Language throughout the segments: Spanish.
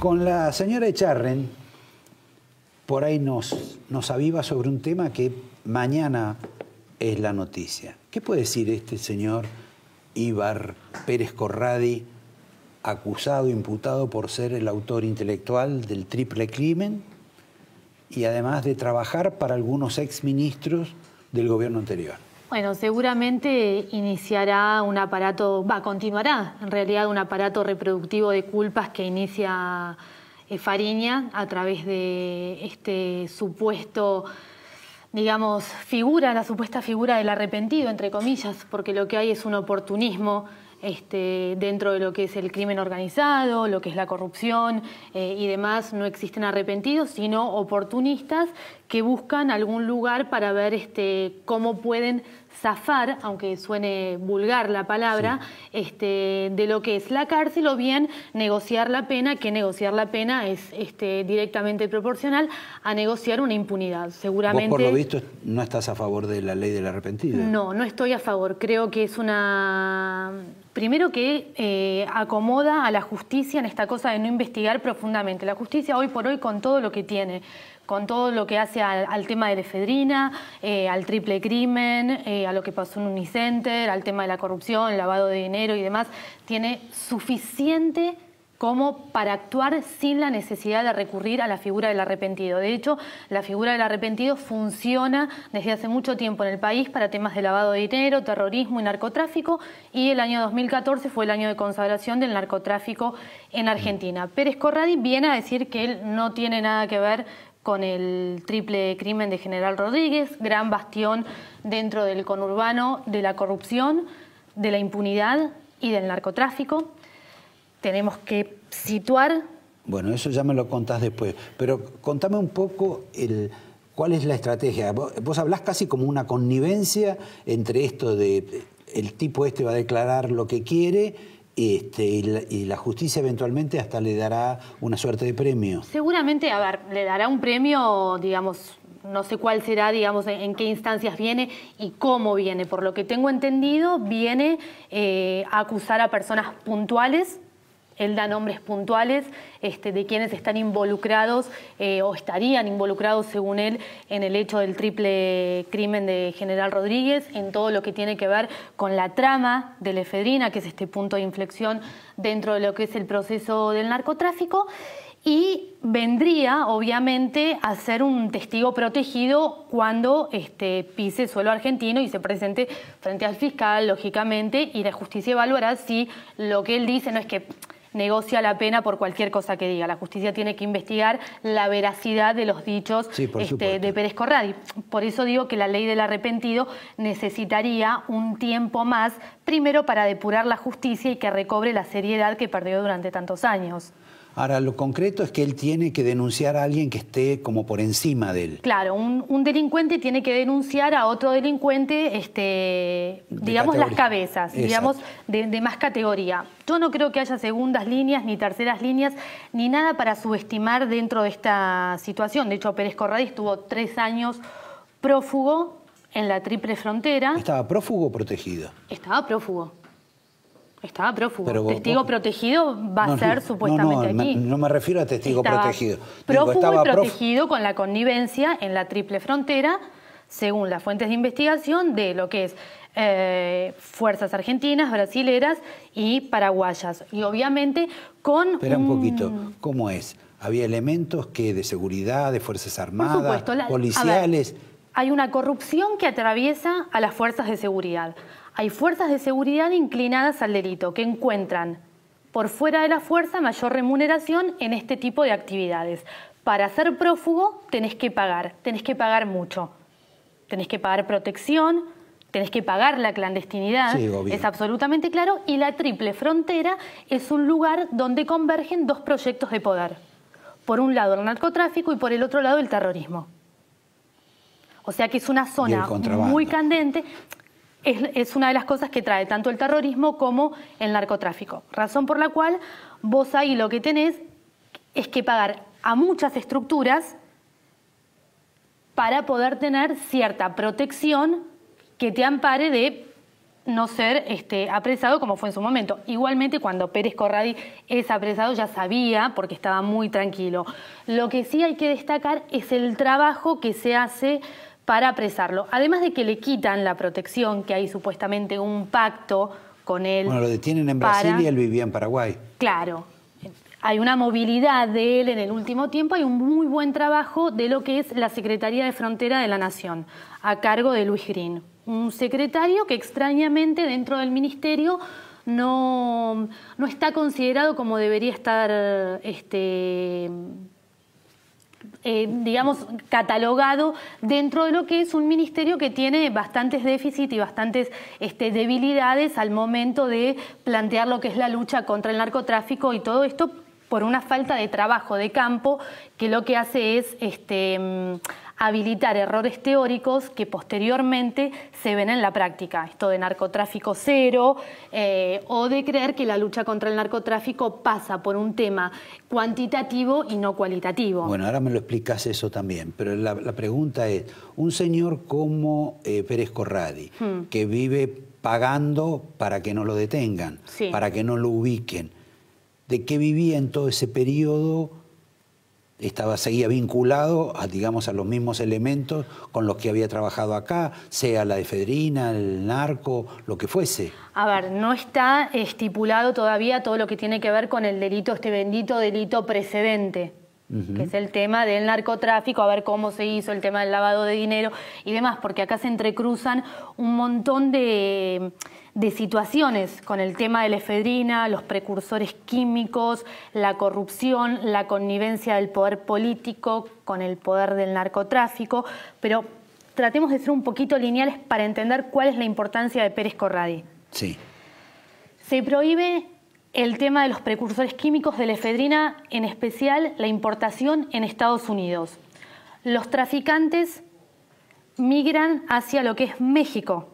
con la señora Echarren, por ahí nos, nos aviva sobre un tema que mañana es la noticia. ¿Qué puede decir este señor Ibar Pérez Corradi, acusado, imputado por ser el autor intelectual del triple crimen y además de trabajar para algunos exministros del gobierno anterior? Bueno, seguramente iniciará un aparato, va, continuará en realidad un aparato reproductivo de culpas que inicia eh, Fariña a través de este supuesto, digamos, figura, la supuesta figura del arrepentido, entre comillas, porque lo que hay es un oportunismo este, dentro de lo que es el crimen organizado, lo que es la corrupción eh, y demás, no existen arrepentidos, sino oportunistas que buscan algún lugar para ver este, cómo pueden zafar, aunque suene vulgar la palabra, este, de lo que es la cárcel o bien negociar la pena, que negociar la pena es este, directamente proporcional a negociar una impunidad. Seguramente. por lo visto no estás a favor de la ley la arrepentida. No, no estoy a favor. Creo que es una primero que eh, acomoda a la justicia en esta cosa de no investigar profundamente. La justicia hoy por hoy con todo lo que tiene, con todo lo que hace al, tema de la efedrina, eh, al triple crimen, eh, a lo que pasó en Unicenter, al tema de la corrupción, el lavado de dinero y demás, tiene suficiente como para actuar sin la necesidad de recurrir a la figura del arrepentido. De hecho, la figura del arrepentido funciona desde hace mucho tiempo en el país para temas de lavado de dinero, terrorismo y narcotráfico, y el año 2014 fue el año de consagración del narcotráfico en Argentina. Pérez Corradi viene a decir que él no tiene nada que ver con el triple crimen de General Rodríguez, gran bastión dentro del conurbano de la corrupción, de la impunidad y del narcotráfico. Tenemos que situar... Bueno, eso ya me lo contás después, pero contame un poco cuál es la estrategia. Vos, vos hablás casi como una connivencia entre esto de el tipo este va a declarar lo que quiere este, y, la, justicia eventualmente hasta le dará una suerte de premio. Seguramente, a ver, le dará un premio, digamos, no sé cuál será, digamos, en, qué instancias viene y cómo viene. Por lo que tengo entendido, viene eh, a acusar a personas puntuales él da nombres puntuales este, de quienes están involucrados eh, o estarían involucrados, según él, en el hecho del triple crimen de General Rodríguez, en todo lo que tiene que ver con la trama de la efedrina, que es este punto de inflexión dentro de lo que es el proceso del narcotráfico. Y vendría, obviamente, a ser un testigo protegido cuando este, pise suelo argentino y se presente frente al fiscal, lógicamente, y la justicia evaluará si lo que él dice no es que negocia la pena por cualquier cosa que diga. La justicia tiene que investigar la veracidad de los dichos este, de Pérez Corradi. Por eso digo que la ley del arrepentido necesitaría un tiempo más, primero para depurar la justicia y que recobre la seriedad que perdió durante tantos años. Ahora, lo concreto es que él tiene que denunciar a alguien que esté como por encima de él. Claro, un, delincuente tiene que denunciar a otro delincuente, este, digamos, las cabezas, digamos, de, más categoría. Yo no creo que haya segundas líneas, ni terceras líneas, ni nada para subestimar dentro de esta situación. De hecho, Pérez Corradi estuvo tres años prófugo en la triple frontera. ¿Estaba prófugo o protegido? Estaba prófugo. Estaba prófugo. testigo protegido va a ser supuestamente no, aquí. no me refiero a testigo protegido. Prófugo y protegido con la connivencia en la triple frontera, según las fuentes de investigación, de lo que es eh, fuerzas argentinas, brasileras y paraguayas. Y obviamente con... Espera un poquito, ¿cómo es? Había elementos que de seguridad, de fuerzas armadas, policiales... hay una corrupción que atraviesa a las fuerzas de seguridad hay fuerzas de seguridad inclinadas al delito que encuentran por fuera de la fuerza mayor remuneración en este tipo de actividades. Para ser prófugo tenés que pagar, tenés que pagar mucho. Tenés que pagar protección, tenés que pagar la clandestinidad, es absolutamente claro, y la triple frontera es un lugar donde convergen dos proyectos de poder. Por un lado el narcotráfico y por el otro lado el terrorismo. O sea que es una zona muy candente es, una de las cosas que trae tanto el terrorismo como el narcotráfico. Razón por la cual vos ahí lo que tenés es que pagar a muchas estructuras para poder tener cierta protección que te ampare de no ser este, apresado como fue en su momento. Igualmente, cuando Pérez Corradi es apresado, ya sabía porque estaba muy tranquilo. Lo que sí hay que destacar es el trabajo que se hace para apresarlo. Además de que le quitan la protección, que hay supuestamente un pacto con él. Bueno, lo detienen en Brasil y él vivía en Paraguay. Claro. Hay una movilidad de él en el último tiempo, hay un muy buen trabajo de lo que es la Secretaría de Frontera de la Nación, a cargo de Luis Green. Un secretario que extrañamente dentro del ministerio no, no está considerado como debería estar este, eh, digamos, catalogado dentro de lo que es un ministerio que tiene bastantes déficits y bastantes este, debilidades al momento de plantear lo que es la lucha contra el narcotráfico y todo esto por una falta de trabajo de campo que lo que hace es este, mm, habilitar errores teóricos que posteriormente se ven en la práctica. Esto de narcotráfico cero eh, o de creer que la lucha contra el narcotráfico pasa por un tema cuantitativo y no cualitativo. Bueno, ahora me lo explicas eso también, pero la, pregunta es, un señor como eh, Pérez Corradi, hmm. que vive pagando para que no lo detengan, para que no lo ubiquen, ¿de qué vivía en todo ese periodo? estaba, seguía vinculado a, digamos, a los mismos elementos con los que había trabajado acá, sea la efedrina, el narco, lo que fuese. A ver, no está estipulado todavía todo lo que tiene que ver con el delito, este bendito delito precedente que es el tema del narcotráfico, a ver cómo se hizo el tema del lavado de dinero y demás, porque acá se entrecruzan un montón de, de situaciones con el tema de la efedrina, los precursores químicos, la corrupción, la connivencia del poder político con el poder del narcotráfico, pero tratemos de ser un poquito lineales para entender cuál es la importancia de Pérez Corradi. Sí. Se prohíbe el tema de los precursores químicos de la efedrina, en especial la importación en Estados Unidos. Los traficantes migran hacia lo que es México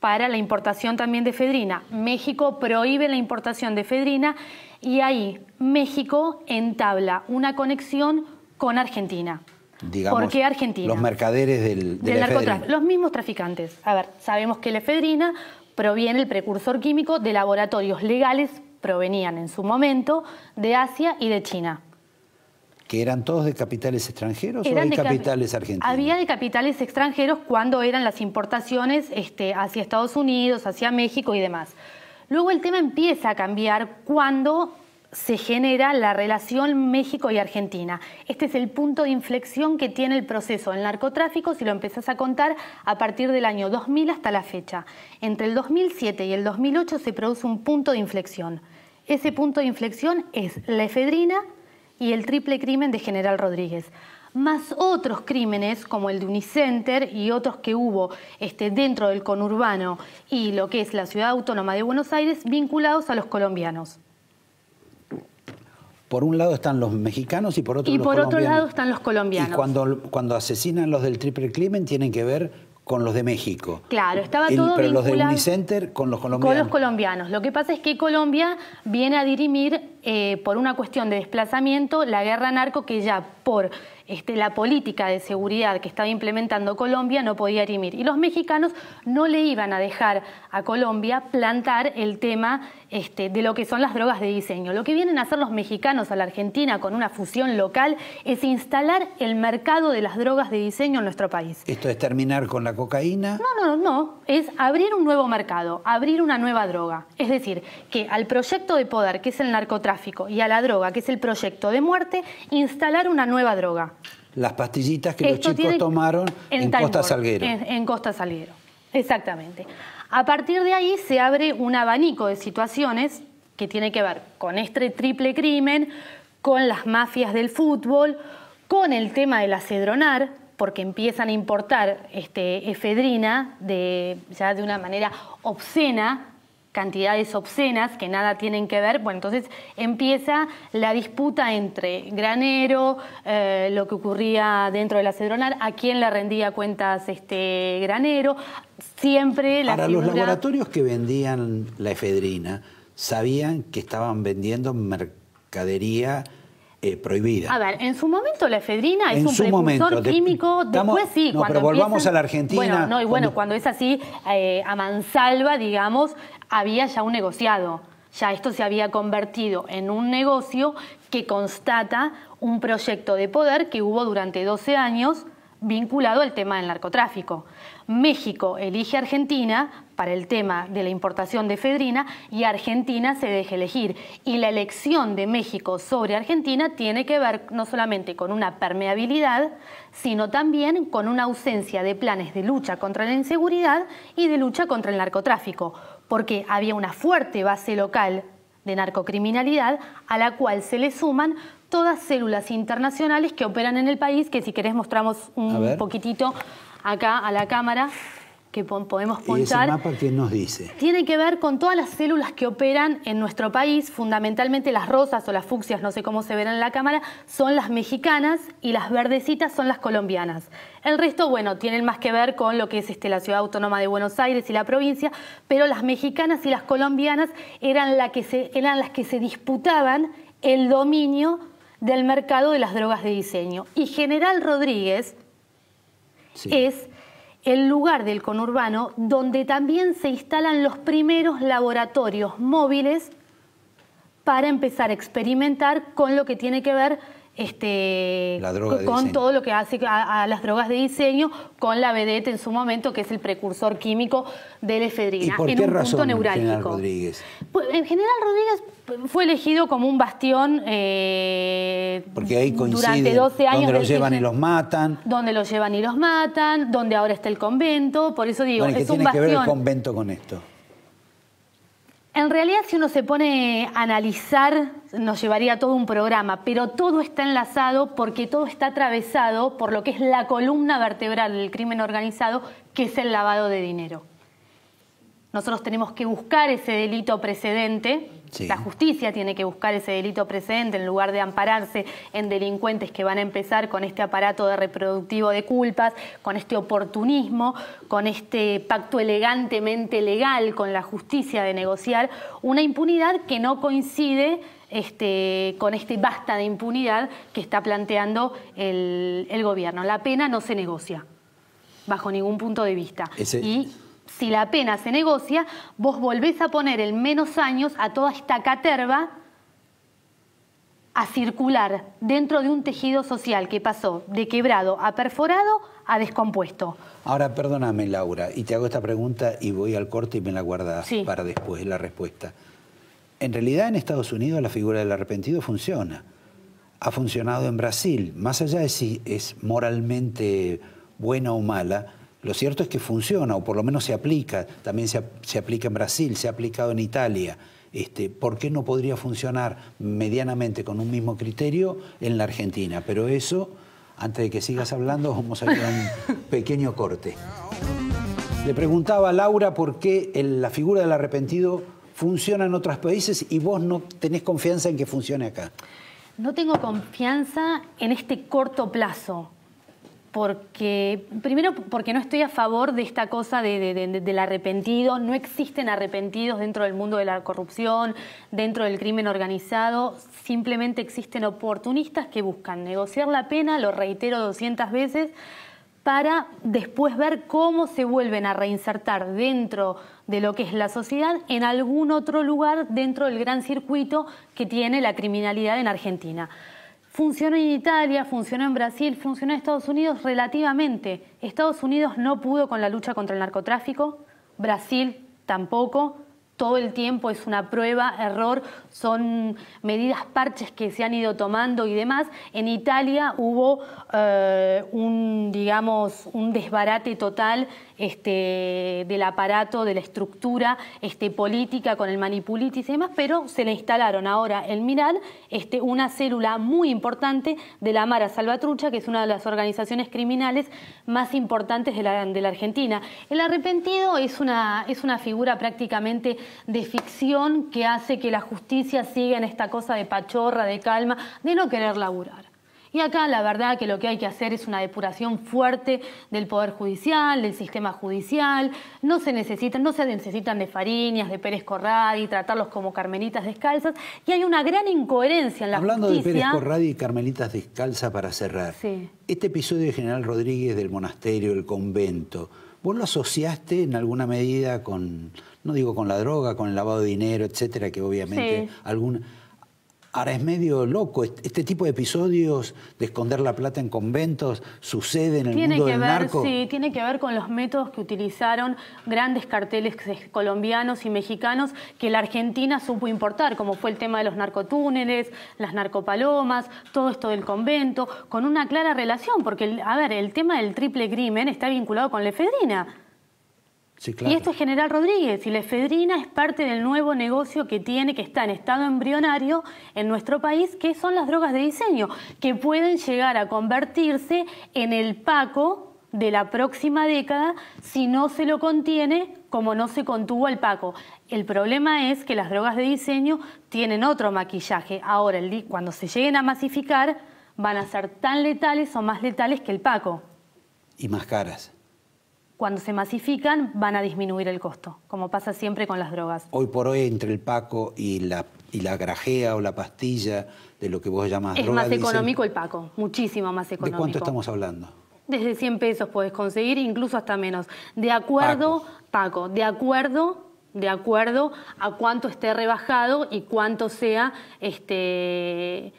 para la importación también de efedrina. México prohíbe la importación de efedrina y ahí México entabla una conexión con Argentina. Digamos, ¿Por qué Argentina? Los mercaderes del, del narcotráfico, los mismos traficantes. A ver, sabemos que la efedrina proviene el precursor químico de laboratorios legales, provenían en su momento de Asia y de China. ¿Que eran todos de capitales extranjeros o de capitales argentinos? Había de capitales extranjeros cuando eran las importaciones este, hacia Estados Unidos, hacia México y demás. Luego el tema empieza a cambiar cuando se genera la relación México y Argentina. Este es el punto de inflexión que tiene el proceso del narcotráfico si lo empezás a contar a partir del año 2000 hasta la fecha. Entre el 2007 y el 2008 se produce un punto de inflexión. Ese punto de inflexión es la efedrina y el triple crimen de General Rodríguez más otros crímenes como el de Unicenter y otros que hubo este, dentro del conurbano y lo que es la ciudad autónoma de Buenos Aires vinculados a los colombianos por un lado están los mexicanos y por otro y por otro lado están los colombianos. Y cuando, cuando asesinan los del Triple Crimen tienen que ver con los de México. Claro, estaba todo vinculado. pero los de con los colombianos. Con los colombianos. Lo que pasa es que Colombia viene a dirimir eh, por una cuestión de desplazamiento, la guerra narco que ya por este, la política de seguridad que estaba implementando Colombia no podía erimir. Y los mexicanos no le iban a dejar a Colombia plantar el tema este, de lo que son las drogas de diseño. Lo que vienen a hacer los mexicanos a la Argentina con una fusión local es instalar el mercado de las drogas de diseño en nuestro país. ¿Esto es terminar con la cocaína? No, no, no, no. Es abrir un nuevo mercado, abrir una nueva droga. Es decir, que al proyecto de poder, que es el narcotráfico, y a la droga, que es el proyecto de muerte, instalar una nueva droga. Las pastillitas que los chicos tomaron en, Costa Salguero. En, Costa Salguero, exactamente. A partir de ahí se abre un abanico de situaciones que tiene que ver con este triple crimen, con las mafias del fútbol, con el tema del acedronar, porque empiezan a importar este, efedrina de, ya de una manera obscena cantidades obscenas que nada tienen que ver. Bueno, entonces empieza la disputa entre Granero, eh, lo que ocurría dentro de la Cedronar, a quién le rendía cuentas este Granero, siempre la Para los laboratorios que vendían la efedrina, sabían que estaban vendiendo mercadería eh, prohibida. A ver, en su momento la efedrina es un precursor químico, después sí. No, cuando pero volvamos a la Argentina. Bueno, no, y bueno, cuando, es así, eh, a mansalva, digamos, había ya un negociado, ya esto se había convertido en un negocio que constata un proyecto de poder que hubo durante 12 años vinculado al tema del narcotráfico. México elige a Argentina para el tema de la importación de efedrina y Argentina se deja elegir. Y la elección de México sobre Argentina tiene que ver no solamente con una permeabilidad, sino también con una ausencia de planes de lucha contra la inseguridad y de lucha contra el narcotráfico porque había una fuerte base local de narcocriminalidad a la cual se le suman todas células internacionales que operan en el país, que si querés mostramos un poquitito acá a la cámara que podemos ponchar. nos dice? Tiene que ver con todas las células que operan en nuestro país, fundamentalmente las rosas o las fucsias, no sé cómo se verán en la cámara, son las mexicanas y las verdecitas son las colombianas. El resto, bueno, tienen más que ver con lo que es este, la ciudad autónoma de Buenos Aires y la provincia, pero las mexicanas y las colombianas eran, que se, eran las que se disputaban el dominio del mercado de las drogas de diseño. Y General Rodríguez es el lugar del conurbano donde también se instalan los primeros laboratorios móviles para empezar a experimentar con lo que tiene que ver este, con todo lo que hace a, las drogas de diseño, con la vedette en su momento, que es el precursor químico de la efedrina, por en un punto neurálgico. Rodríguez? Pues, en general Rodríguez fue elegido como un bastión eh, Porque ahí durante 12 años. Donde los llevan y los matan. Donde los llevan y los matan, donde ahora está el convento, por eso digo, es tiene que ver el convento con esto? En realidad, si uno se pone a analizar, nos llevaría todo un programa, pero todo está enlazado porque todo está atravesado por lo que es la columna vertebral del crimen organizado, que es el lavado de dinero. Nosotros tenemos que buscar ese delito precedente. La justicia tiene que buscar ese delito precedente en lugar de ampararse en delincuentes que van a empezar con este aparato reproductivo de culpas, con este oportunismo, con este pacto elegantemente legal con la justicia de negociar, una impunidad que no coincide este, con este basta de impunidad que está planteando el, gobierno. La pena no se negocia bajo ningún punto de vista si la pena se negocia, vos volvés a poner el menos años a toda esta caterva a circular dentro de un tejido social que pasó de quebrado a perforado a descompuesto. Ahora, perdóname, Laura, y te hago esta pregunta y voy al corte y me la guardas para después la respuesta. En realidad, en Estados Unidos la figura del arrepentido funciona. Ha funcionado en Brasil. Más allá de si es moralmente buena o mala, lo cierto es que funciona, o por lo menos se aplica, también se, aplica en Brasil, se ha aplicado en Italia. Este, ¿Por qué no podría funcionar medianamente con un mismo criterio en la Argentina? Pero eso, antes de que sigas hablando, vamos a ir a un pequeño corte. Le preguntaba a Laura por qué la figura del arrepentido funciona en otros países y vos no tenés confianza en que funcione acá. No tengo confianza en este corto plazo porque, primero, porque no estoy a favor de esta cosa de, del arrepentido, no existen arrepentidos dentro del mundo de la corrupción, dentro del crimen organizado, simplemente existen oportunistas que buscan negociar la pena, lo reitero 200 veces, para después ver cómo se vuelven a reinsertar dentro de lo que es la sociedad en algún otro lugar dentro del gran circuito que tiene la criminalidad en Argentina. Funcionó en Italia, funcionó en Brasil, funcionó en Estados Unidos relativamente. Estados Unidos no pudo con la lucha contra el narcotráfico, Brasil tampoco, todo el tiempo es una prueba, error, son medidas parches que se han ido tomando y demás. En Italia hubo eh, un, digamos, un desbarate total este, del aparato, de la estructura este, política con el manipulitis y demás, pero se le instalaron ahora en Miral este, una célula muy importante de la Mara Salvatrucha, que es una de las organizaciones criminales más importantes de la, Argentina. El arrepentido es es una figura prácticamente de ficción que hace que la justicia siga en esta cosa de pachorra, de calma, de no querer laburar. Y acá la verdad que lo que hay que hacer es una depuración fuerte del Poder Judicial, del sistema judicial. No se necesitan, no se necesitan de Farinias, de Pérez Corradi, tratarlos como carmelitas descalzas. Y hay una gran incoherencia en la Hablando justicia. Hablando de Pérez Corradi y carmelitas descalzas para cerrar. Sí. Este episodio de General Rodríguez del monasterio, el convento, ¿vos lo asociaste en alguna medida con no digo con la droga, con el lavado de dinero, etcétera, que obviamente algún... Ahora es medio loco, este tipo de episodios de esconder la plata en conventos sucede en el tiene mundo que ver, Sí, tiene que ver con los métodos que utilizaron grandes carteles colombianos y mexicanos que la Argentina supo importar, como fue el tema de los narcotúneles, las narcopalomas, todo esto del convento, con una clara relación, porque, a ver, el tema del triple crimen está vinculado con la efedrina. Y esto es General Rodríguez, y la efedrina es parte del nuevo negocio que tiene, que está en estado embrionario en nuestro país, que son las drogas de diseño, que pueden llegar a convertirse en el paco de la próxima década si no se lo contiene como no se contuvo el Paco. El problema es que las drogas de diseño tienen otro maquillaje. Ahora, cuando se lleguen a masificar, van a ser tan letales o más letales que el Paco. Y más caras cuando se masifican van a disminuir el costo, como pasa siempre con las drogas. Hoy por hoy entre el paco y la, la grajea o la pastilla de lo que vos llamás es droga... Es más económico el paco, muchísimo más económico. ¿De cuánto estamos hablando? Desde 100 pesos puedes conseguir, incluso hasta menos. De acuerdo, Paco, de acuerdo de acuerdo a cuánto esté rebajado y cuánto sea este,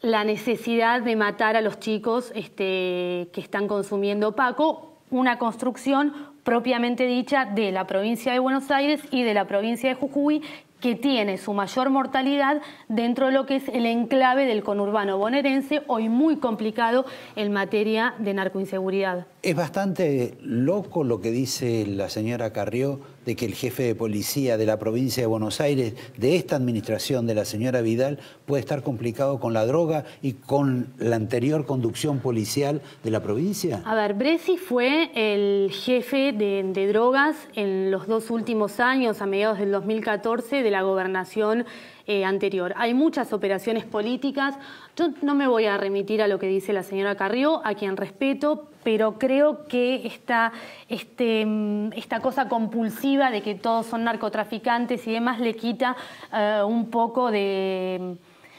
la necesidad de matar a los chicos este, que están consumiendo Paco una construcción propiamente dicha de la provincia de Buenos Aires y de la provincia de Jujuy que tiene su mayor mortalidad dentro de lo que es el enclave del conurbano bonaerense, hoy muy complicado en materia de narcoinseguridad. Es bastante loco lo que dice la señora Carrió de que el jefe de policía de la provincia de Buenos Aires, de esta administración de la señora Vidal, puede estar complicado con la droga y con la anterior conducción policial de la provincia? A ver, Bresi fue el jefe de, drogas en los dos últimos años, a mediados del 2014, de la gobernación eh, anterior. Hay muchas operaciones políticas. Yo no me voy a remitir a lo que dice la señora Carrió, a quien respeto, pero creo que esta, este, mm, esta cosa compulsiva de que todos son narcotraficantes y demás le quita eh, un poco de,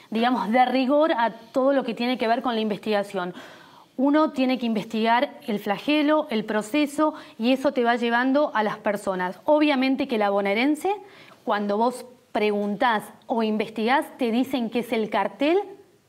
digamos, de rigor a todo lo que tiene que ver con la investigación. Uno tiene que investigar el flagelo, el proceso, y eso te va llevando a las personas. Obviamente que la bonaerense, cuando vos Preguntas o investigás, te dicen que es el cartel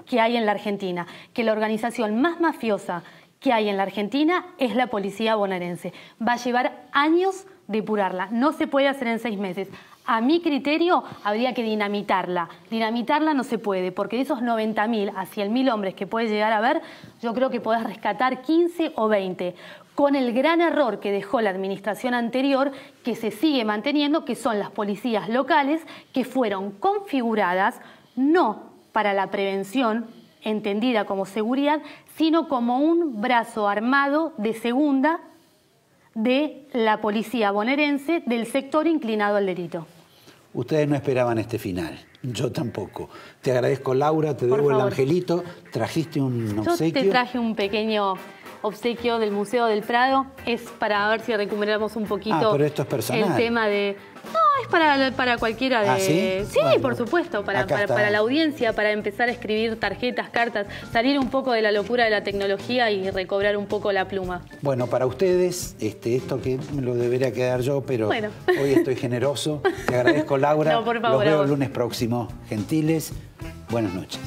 que hay en la Argentina, que la organización más mafiosa que hay en la Argentina es la policía bonaerense. Va a llevar años depurarla, no se puede hacer en seis meses. A mi criterio, habría que dinamitarla. Dinamitarla no se puede, porque de esos 90.000 a 100.000 hombres que puede llegar a ver, yo creo que podés rescatar 15 o 20 con el gran error que dejó la administración anterior, que se sigue manteniendo, que son las policías locales, que fueron configuradas no para la prevención, entendida como seguridad, sino como un brazo armado de segunda de la policía bonaerense del sector inclinado al delito. Ustedes no esperaban este final. Yo tampoco. Te agradezco, Laura, te debo el angelito. Trajiste un obsequio. Yo te traje un pequeño obsequio del Museo del Prado. Es para ver si recuperamos un poquito ah, el tema de es para, cualquiera de. ¿Ah, sí, sí por supuesto, para, la audiencia, para empezar a escribir tarjetas, cartas, salir un poco de la locura de la tecnología y recobrar un poco la pluma. Bueno, para ustedes, este, esto que lo debería quedar yo, pero hoy estoy generoso. Te agradezco, Laura. No, por favor. Los veo el lunes próximo. Gentiles, buenas noches.